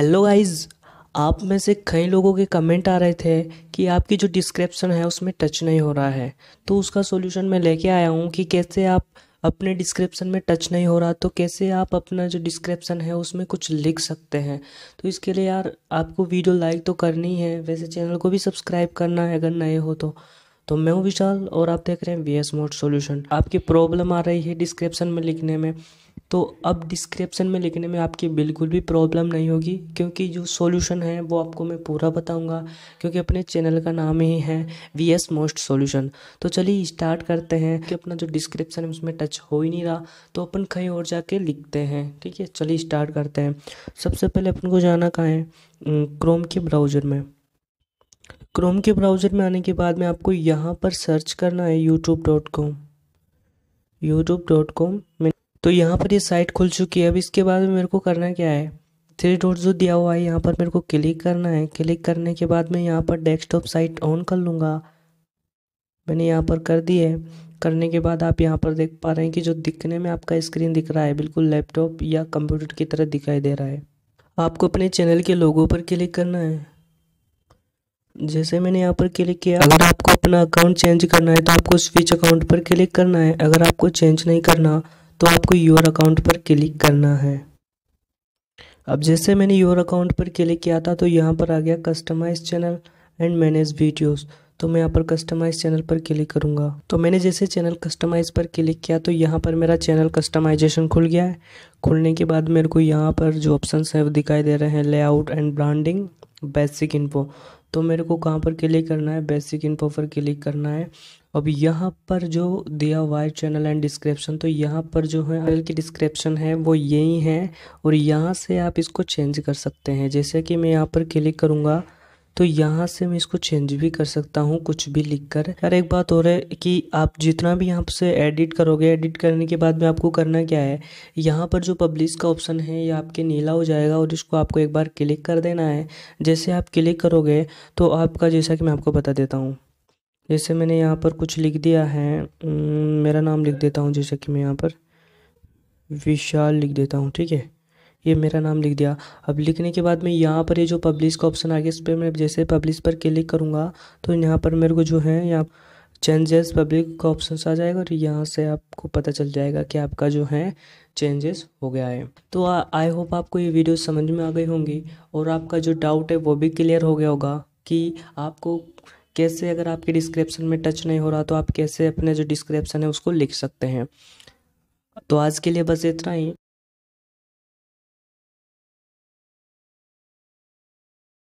hello guys आप में से कई लोगों के कमेंट आ रहे थे कि आपकी जो डिस्क्रिप्शन है उसमें टच नहीं हो रहा है तो उसका सोल्यूशन मैं लेके आया हूँ कि कैसे आप अपने डिस्क्रिप्शन में टच नहीं हो रहा तो कैसे आप अपना जो डिस्क्रिप्शन है उसमें कुछ लिख सकते हैं तो इसके लिए यार आपको वीडियो लाइक तो करनी है वैसे चैनल को भी सब्सक्राइब करना है अगर नए हो तो तो मैं हूँ विशाल और आप देख रहे हैं वी एस मोड सोल्यूशन आपकी प्रॉब्लम आ रही है डिस्क्रिप्शन में लिखने में तो अब डिस्क्रिप्शन में लिखने में आपकी बिल्कुल भी प्रॉब्लम नहीं होगी क्योंकि जो सॉल्यूशन है वो आपको मैं पूरा बताऊंगा क्योंकि अपने चैनल का नाम ही है वी एस मोस्ट सोल्यूशन तो चलिए स्टार्ट करते हैं कि अपना जो डिस्क्रिप्शन है उसमें टच हो ही नहीं रहा तो अपन कहीं और जाके लिखते हैं ठीक है चलिए स्टार्ट करते हैं सबसे पहले अपन को जाना कहाँ है क्रोम के ब्राउज़र में क्रोम के ब्राउज़र में आने के बाद में आपको यहाँ पर सर्च करना है YouTube dot com YouTube dot com में तो यहाँ पर ये साइट खुल चुकी है अब इसके बाद में मेरे को करना क्या है थ्री डॉट जो दिया हुआ है यहाँ पर मेरे को क्लिक करना है क्लिक करने के बाद मैं यहाँ पर डेस्कटॉप साइट ऑन कर लूँगा मैंने यहाँ पर कर दी है करने के बाद आप यहाँ पर देख पा रहे हैं कि जो दिखने में आपका स्क्रीन दिख रहा है बिल्कुल लैपटॉप या कंप्यूटर की तरह दिखाई दे रहा है आपको अपने चैनल के लोगों पर क्लिक करना है जैसे मैंने यहाँ पर क्लिक किया अगर आपको अपना अकाउंट चेंज करना है तो आपको स्विच अकाउंट पर क्लिक करना है अगर आपको चेंज नहीं करना तो आपको योर अकाउंट पर क्लिक करना है अब जैसे मैंने योर अकाउंट पर क्लिक किया था तो यहाँ पर आ गया customise channel and manage videos तो मैं यहाँ पर कस्टमाइज चैनल पर क्लिक करूँगा तो मैंने जैसे चैनल कस्टमाइज पर क्लिक किया तो यहाँ पर मेरा चैनल कस्टमाइजेशन खुल गया है खुलने के बाद मेरे को यहाँ पर जो ऑप्शन है वो दिखाई दे रहे हैं layout and branding basic info तो मेरे को कहाँ पर क्लिक करना है बेसिक इन्फो पर क्लिक करना है अब यहाँ पर जो दिया हुआ है चैनल एंड डिस्क्रिप्शन तो यहाँ पर जो है चैनल की डिस्क्रिप्शन है वो यही है और यहाँ से आप इसको चेंज कर सकते हैं जैसे कि मैं यहाँ पर क्लिक करूँगा तो यहाँ से मैं इसको चेंज भी कर सकता हूँ कुछ भी लिख कर यार एक बात और है कि आप जितना भी यहाँ से एडिट करोगे एडिट करने के बाद में आपको करना क्या है यहाँ पर जो पब्लिश का ऑप्शन है ये आपके नीला हो जाएगा और इसको आपको एक बार क्लिक कर देना है जैसे आप क्लिक करोगे तो आपका जैसा कि मैं आपको बता देता हूँ जैसे मैंने यहाँ पर कुछ लिख दिया है मेरा नाम लिख देता हूँ जैसे कि मैं यहाँ पर विशाल लिख देता हूँ ठीक है ये मेरा नाम लिख दिया अब लिखने के बाद मैं यहाँ पर ये जो पब्लिश का ऑप्शन आ गया इस पर मैं जैसे पब्लिश पर क्लिक करूँगा तो यहाँ पर मेरे को जो है यहाँ चेंजेस पब्लिक का ऑप्शन आ जाएगा और यहाँ से आपको पता चल जाएगा कि आपका जो है चेंजेस हो गया है तो आई होप आपको ये वीडियो समझ में आ गई होंगी और आपका जो डाउट है वो भी क्लियर हो गया होगा कि आपको कैसे अगर आपके डिस्क्रिप्शन में टच नहीं हो रहा तो आप कैसे अपने जो डिस्क्रिप्शन है उसको लिख सकते हैं तो आज के लिए बस इतना ही